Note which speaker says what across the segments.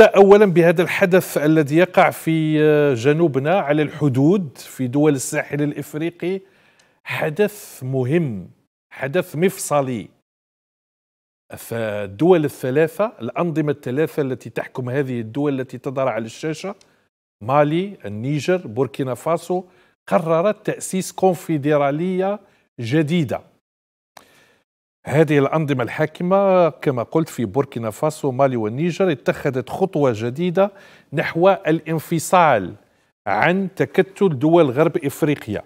Speaker 1: اولا بهذا الحدث الذي يقع في آه، جنوبنا على الحدود في دول الساحل الافريقي حدث مهم حدث مفصلي فالدول الثلاثه الانظمه الثلاثه التي تحكم هذه الدول التي تظهر على الشاشه مالي النيجر بوركينا فاسو قررت تاسيس كونفدراليه جديده هذه الأنظمة الحاكمة كما قلت في بوركينا فاسو مالي والنيجر اتخذت خطوة جديدة نحو الانفصال عن تكتل دول غرب إفريقيا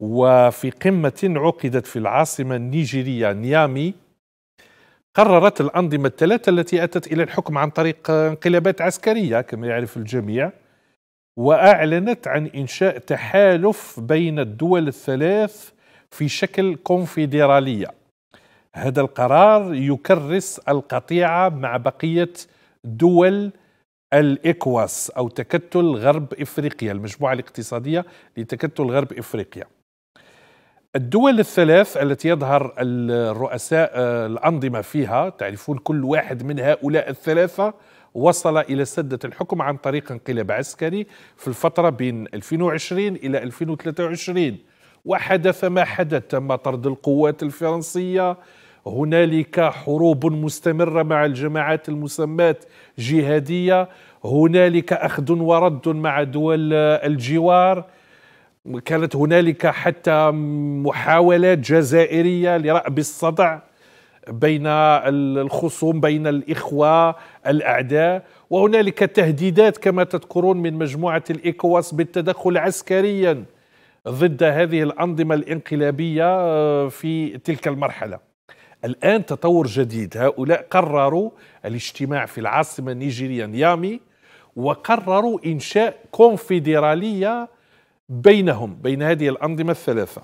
Speaker 1: وفي قمة عقدت في العاصمة النيجيرية نيامي قررت الأنظمة الثلاثة التي أتت إلى الحكم عن طريق انقلابات عسكرية كما يعرف الجميع وأعلنت عن إنشاء تحالف بين الدول الثلاث في شكل كونفدرالية هذا القرار يكرس القطيعة مع بقية دول الإكواس أو تكتل غرب إفريقيا المجموعة الاقتصادية لتكتل غرب إفريقيا الدول الثلاث التي يظهر الرؤساء آه، الأنظمة فيها تعرفون كل واحد من هؤلاء الثلاثة وصل إلى سدة الحكم عن طريق انقلاب عسكري في الفترة بين 2020 إلى 2023 وحدث ما حدث تم طرد القوات الفرنسيه هنالك حروب مستمره مع الجماعات المسماه جهاديه هنالك اخذ ورد مع دول الجوار كانت هنالك حتى محاولات جزائريه لرأب الصدع بين الخصوم بين الاخوه الاعداء وهنالك تهديدات كما تذكرون من مجموعه الايكواس بالتدخل عسكريا ضد هذه الأنظمة الانقلابية آه، في تلك المرحلة الآن تطور جديد هؤلاء قرروا الاجتماع في العاصمة النيجيرية نيامي وقرروا إنشاء كونفدرالية بينهم بين هذه الأنظمة الثلاثة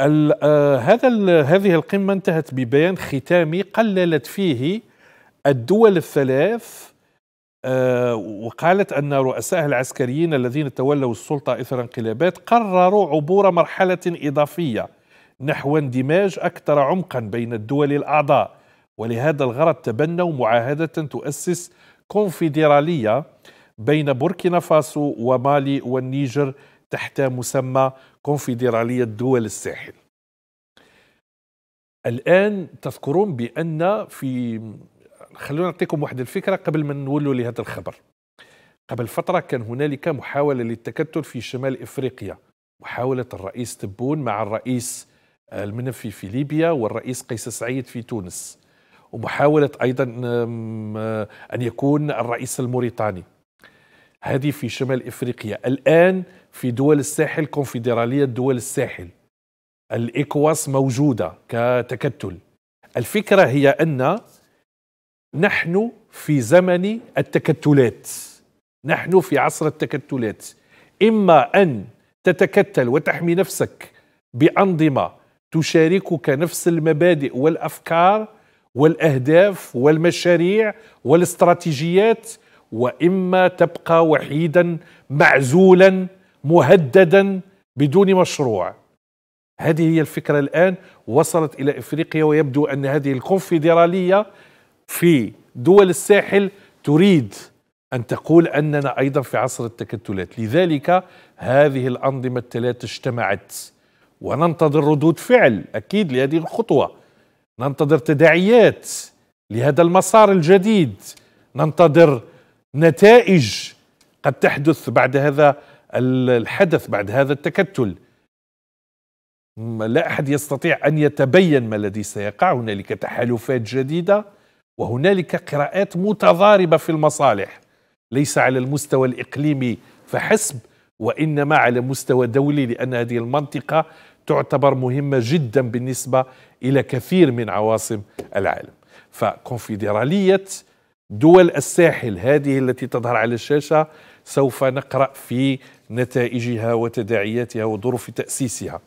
Speaker 1: آه، هذا هذه القمة انتهت ببيان ختامي قللت فيه الدول الثلاث آه، وقالت أن رؤساء العسكريين الذين تولوا السلطة إثر انقلابات قرروا عبور مرحلة إضافية نحو اندماج أكثر عمقا بين الدول الأعضاء ولهذا الغرض تبنوا معاهدة تؤسس كونفدرالية بين بوركينا فاسو ومالي والنيجر تحت مسمى كونفدرالية دول الساحل الآن تذكرون بأن في خلونا نعطيكم واحد الفكره قبل ما نولوا لهذا الخبر قبل فتره كان هنالك محاوله للتكتل في شمال افريقيا محاوله الرئيس تبون مع الرئيس آه، المنفي في ليبيا والرئيس قيس سعيد في تونس ومحاوله ايضا آه، ان يكون الرئيس الموريتاني هذه في شمال افريقيا الان في دول الساحل كونفدراليه دول الساحل الايكواس موجوده كتكتل الفكره هي ان نحن في زمن التكتلات نحن في عصر التكتلات إما أن تتكتل وتحمي نفسك بأنظمة تشاركك نفس المبادئ والأفكار والأهداف والمشاريع والاستراتيجيات وإما تبقى وحيدا معزولا مهددا بدون مشروع هذه هي الفكرة الآن وصلت إلى إفريقيا ويبدو أن هذه الكونفدرالية في دول الساحل تريد أن تقول أننا أيضا في عصر التكتلات لذلك هذه الأنظمة الثلاث اجتمعت وننتظر ردود فعل أكيد لهذه الخطوة ننتظر تداعيات لهذا المسار الجديد ننتظر نتائج قد تحدث بعد هذا الحدث بعد هذا التكتل لا أحد يستطيع أن يتبين ما الذي سيقع هنالك تحالفات جديدة وهنالك قراءات متضاربة في المصالح ليس على المستوى الإقليمي فحسب وإنما على مستوى دولي لأن هذه المنطقة تعتبر مهمة جدا بالنسبة إلى كثير من عواصم العالم فكونفدرالية دول الساحل هذه التي تظهر على الشاشة سوف نقرأ في نتائجها وتداعياتها وظروف تأسيسها